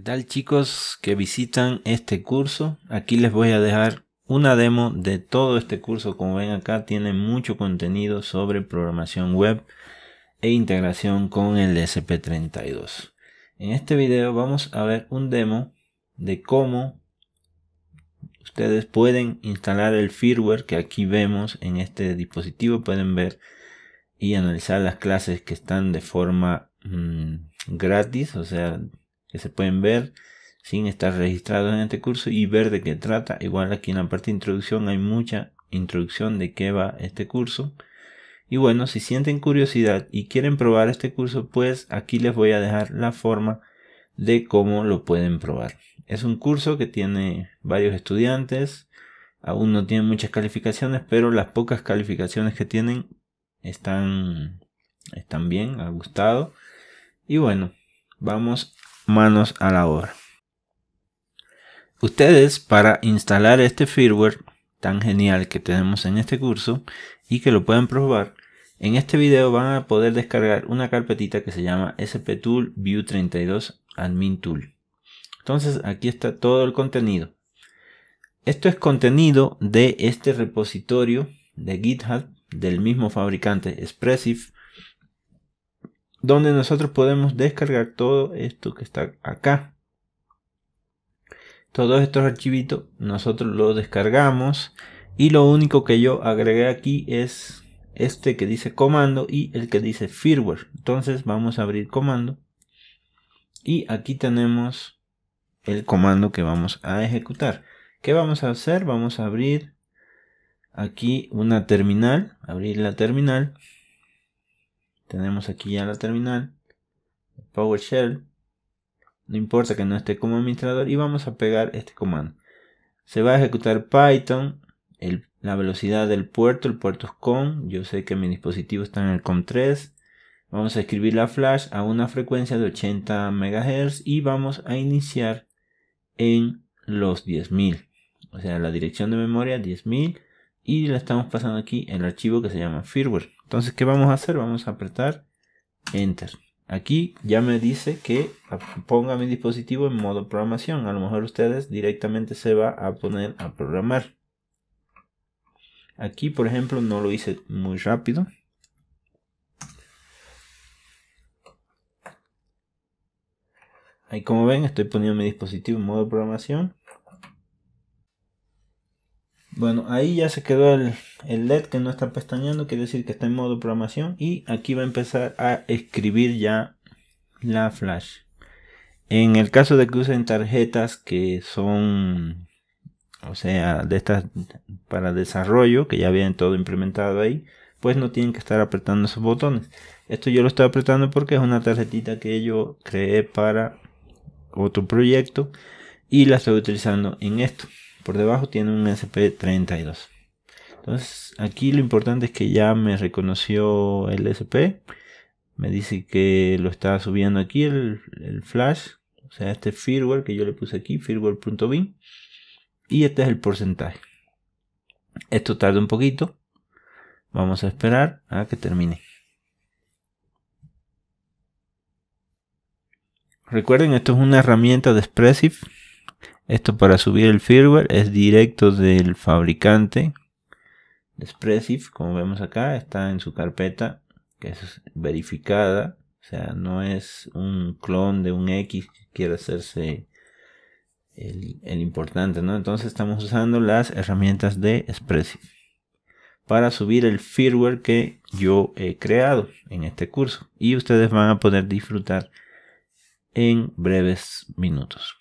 ¿Qué tal chicos que visitan este curso? Aquí les voy a dejar una demo de todo este curso. Como ven acá tiene mucho contenido sobre programación web e integración con el SP32. En este video vamos a ver un demo de cómo ustedes pueden instalar el firmware que aquí vemos en este dispositivo. Pueden ver y analizar las clases que están de forma mm, gratis, o sea, que se pueden ver sin estar registrados en este curso y ver de qué trata. Igual aquí en la parte de introducción hay mucha introducción de qué va este curso. Y bueno, si sienten curiosidad y quieren probar este curso, pues aquí les voy a dejar la forma de cómo lo pueden probar. Es un curso que tiene varios estudiantes, aún no tienen muchas calificaciones, pero las pocas calificaciones que tienen están, están bien, ha gustado. Y bueno, vamos manos a la obra. Ustedes para instalar este firmware tan genial que tenemos en este curso y que lo pueden probar, en este video van a poder descargar una carpetita que se llama sptool view 32 admin tool. Entonces aquí está todo el contenido. Esto es contenido de este repositorio de GitHub del mismo fabricante Expressive donde nosotros podemos descargar todo esto que está acá. Todos estos archivitos nosotros los descargamos y lo único que yo agregué aquí es este que dice comando y el que dice firmware. Entonces vamos a abrir comando y aquí tenemos el comando que vamos a ejecutar. ¿Qué vamos a hacer? Vamos a abrir aquí una terminal, abrir la terminal tenemos aquí ya la terminal. PowerShell. No importa que no esté como administrador. Y vamos a pegar este comando. Se va a ejecutar Python. la velocidad del puerto. El puerto es COM. Yo sé que mi dispositivo está en el COM3. Vamos a escribir la flash a una frecuencia de 80 MHz. Y vamos a iniciar en los 10.000. O sea, la dirección de memoria 10.000. Y la estamos pasando aquí el archivo que se llama firmware. Entonces, ¿qué vamos a hacer? Vamos a apretar Enter. Aquí ya me dice que ponga mi dispositivo en modo programación. A lo mejor ustedes directamente se va a poner a programar. Aquí, por ejemplo, no lo hice muy rápido. Ahí como ven, estoy poniendo mi dispositivo en modo programación. Bueno, ahí ya se quedó el, LED que no está pestañeando, quiere decir que está en modo programación. Y aquí va a empezar a escribir ya la flash. En el caso de que usen tarjetas que son, o sea, de estas para desarrollo, que ya vienen todo implementado ahí, pues no tienen que estar apretando esos botones. Esto yo lo estoy apretando porque es una tarjetita que yo creé para otro proyecto y la estoy utilizando en esto por debajo tiene un SP32. Entonces aquí lo importante es que ya me reconoció el SP. Me dice que lo está subiendo aquí el, flash. O sea, este firmware que yo le puse aquí, firmware.bin. Y este es el porcentaje. Esto tarda un poquito. Vamos a esperar a que termine. Recuerden, esto es una herramienta de Expressive esto para subir el firmware es directo del fabricante. Expressive, como vemos acá, está en su carpeta, que es verificada. O sea, no es un clon de un X que quiere hacerse el, el importante, ¿no? Entonces estamos usando las herramientas de Expressive para subir el firmware que yo he creado en este curso. Y ustedes van a poder disfrutar en breves minutos.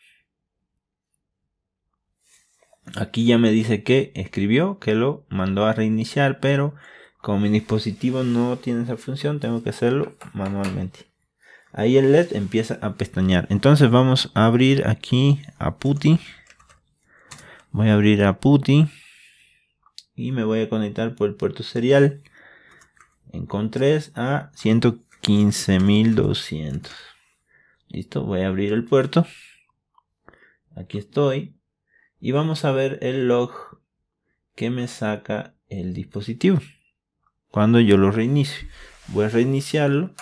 Aquí ya me dice que escribió, que lo mandó a reiniciar, pero como mi dispositivo no tiene esa función, tengo que hacerlo manualmente. Ahí el LED empieza a pestañear. Entonces vamos a abrir aquí a Putty. Voy a abrir a Putty. Y me voy a conectar por el puerto serial. en 3 a 115.200. Listo, voy a abrir el puerto. Aquí estoy y vamos a ver el log que me saca el dispositivo cuando yo lo reinicio. Voy a reiniciarlo.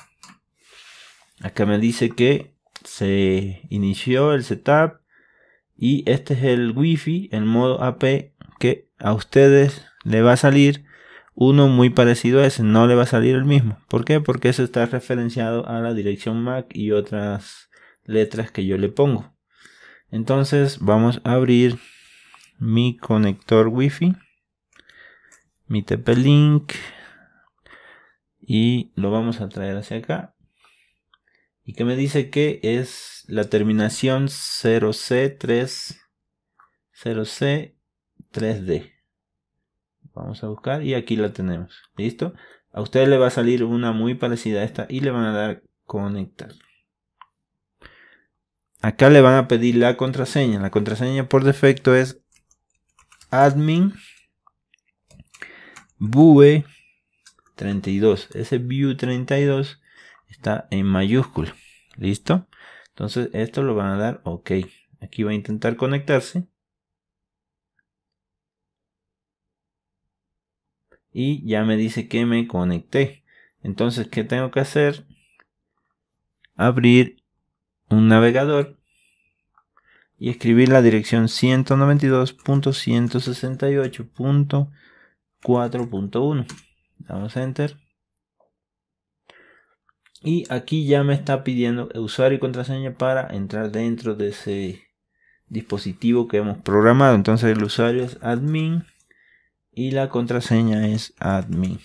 Acá me dice que se inició el setup y este es el wifi, el modo AP que a ustedes le va a salir uno muy parecido a ese, no le va a salir el mismo. ¿Por qué? Porque eso está referenciado a la dirección MAC y otras letras que yo le pongo. Entonces vamos a abrir mi conector wifi, mi TP-Link y lo vamos a traer hacia acá. Y que me dice que es la terminación 0C3 0C3D. Vamos a buscar y aquí la tenemos. ¿Listo? A ustedes le va a salir una muy parecida a esta y le van a dar conectar. Acá le van a pedir la contraseña. La contraseña por defecto es admin bue 32. Ese view 32 está en mayúscula. ¿Listo? Entonces esto lo van a dar OK. Aquí va a intentar conectarse. Y ya me dice que me conecté. Entonces, ¿qué tengo que hacer? Abrir un navegador y escribir la dirección 192.168.4.1. Damos enter. Y aquí ya me está pidiendo usuario y contraseña para entrar dentro de ese dispositivo que hemos programado. Entonces el usuario es admin y la contraseña es admin.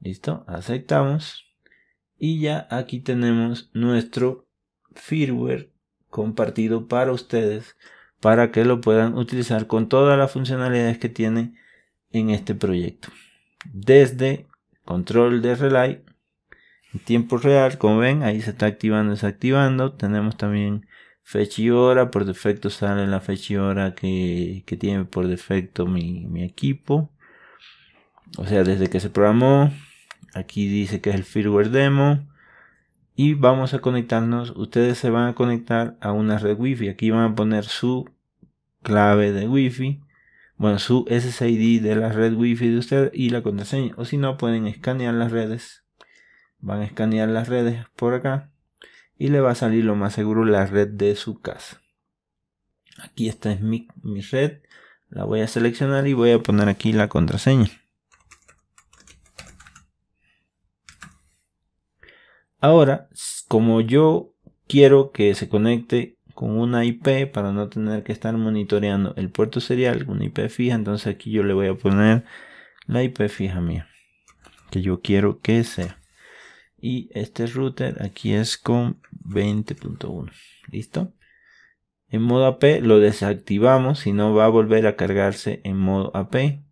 Listo, aceptamos. Y ya aquí tenemos nuestro firmware compartido para ustedes para que lo puedan utilizar con todas las funcionalidades que tiene en este proyecto. Desde control de relay en tiempo real, como ven, ahí se está activando y desactivando. Tenemos también fecha y hora, por defecto sale la fecha y hora que, tiene por defecto mi, mi equipo. O sea, desde que se programó, Aquí dice que es el firmware demo. Y vamos a conectarnos. Ustedes se van a conectar a una red wifi. Aquí van a poner su clave de wifi. Bueno, su SSID de la red wifi de usted y la contraseña. O si no, pueden escanear las redes. Van a escanear las redes por acá. Y le va a salir lo más seguro la red de su casa. Aquí esta es mi red. La voy a seleccionar y voy a poner aquí la contraseña. Ahora, como yo quiero que se conecte con una IP para no tener que estar monitoreando el puerto serial, una IP fija, entonces aquí yo le voy a poner la IP fija mía, que yo quiero que sea. Y este router aquí es con 20.1, ¿listo? En modo AP lo desactivamos, si no va a volver a cargarse en modo AP,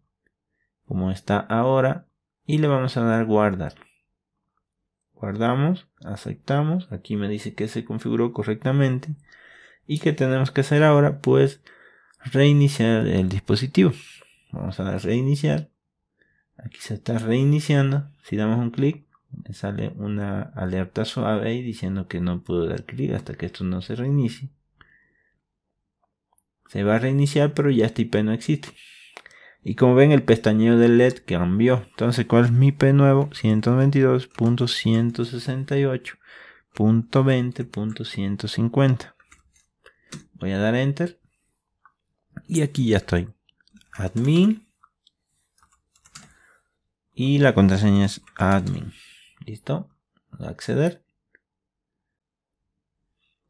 como está ahora, y le vamos a dar guardar guardamos, aceptamos, aquí me dice que se configuró correctamente y que tenemos que hacer ahora pues reiniciar el dispositivo. Vamos a dar reiniciar, aquí se está reiniciando, si damos un clic me sale una alerta suave ahí diciendo que no puedo dar clic hasta que esto no se reinicie. Se va a reiniciar pero ya este IP no existe. Y como ven, el pestañeo del LED cambió. Entonces, ¿cuál es mi P nuevo? 122.168.20.150. Voy a dar Enter. Y aquí ya estoy. Admin. Y la contraseña es admin. ¿Listo? Voy a acceder.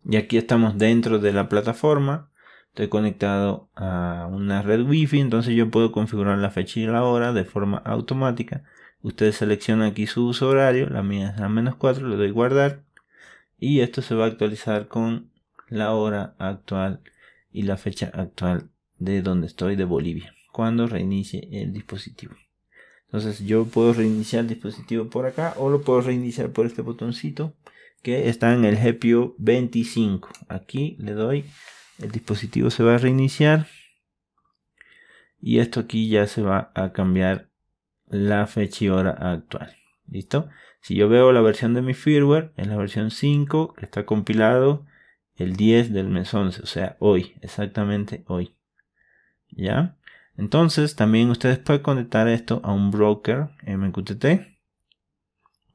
Y aquí estamos dentro de la plataforma estoy conectado a una red wifi entonces yo puedo configurar la fecha y la hora de forma automática ustedes seleccionan aquí su uso horario la mía es a menos 4 le doy guardar y esto se va a actualizar con la hora actual y la fecha actual de donde estoy de Bolivia cuando reinicie el dispositivo entonces yo puedo reiniciar el dispositivo por acá o lo puedo reiniciar por este botoncito que está en el GPU 25 aquí le doy el dispositivo se va a reiniciar y esto aquí ya se va a cambiar la fecha y hora actual. ¿Listo? Si yo veo la versión de mi firmware, es la versión 5 que está compilado el 10 del mes 11, o sea, hoy, exactamente hoy. ¿Ya? Entonces, también ustedes pueden conectar esto a un broker MQTT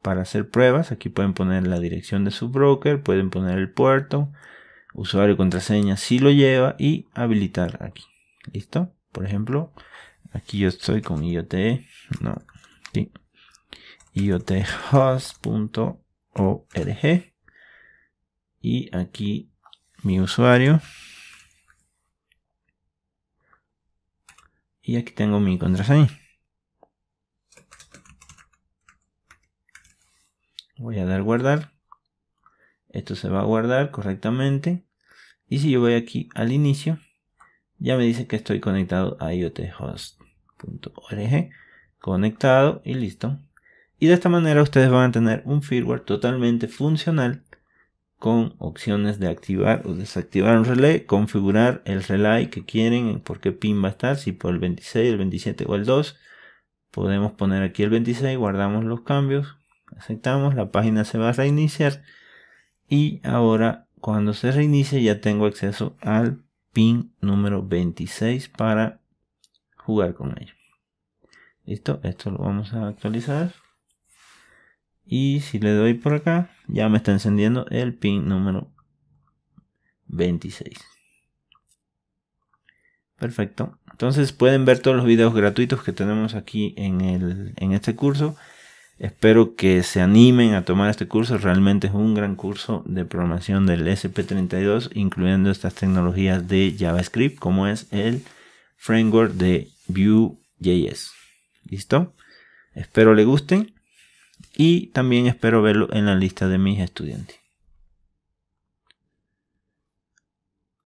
para hacer pruebas. Aquí pueden poner la dirección de su broker, pueden poner el puerto, usuario y contraseña si lo lleva y habilitar aquí. ¿Listo? Por ejemplo, aquí yo estoy con IoT, no, sí, IoThost.org y aquí mi usuario y aquí tengo mi contraseña. Voy a dar guardar. Esto se va a guardar correctamente. Y si yo voy aquí al inicio, ya me dice que estoy conectado a iothost.org. Conectado y listo. Y de esta manera ustedes van a tener un firmware totalmente funcional con opciones de activar o desactivar un relé, configurar el relay que quieren, por qué pin va a estar, si por el 26, el 27 o el 2. Podemos poner aquí el 26, guardamos los cambios, aceptamos, la página se va a reiniciar y ahora cuando se reinicie ya tengo acceso al pin número 26 para jugar con ello listo esto lo vamos a actualizar y si le doy por acá ya me está encendiendo el pin número 26 perfecto entonces pueden ver todos los videos gratuitos que tenemos aquí en, en este curso Espero que se animen a tomar este curso. Realmente es un gran curso de programación del SP32, incluyendo estas tecnologías de JavaScript, como es el framework de Vue.js. ¿Listo? Espero le gusten y también espero verlo en la lista de mis estudiantes.